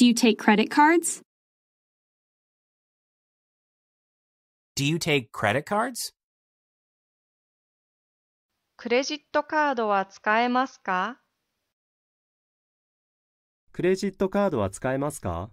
Do you take credit cards? Do you take credit cards? クレジットカードは使えますかクレジットカードは使えますか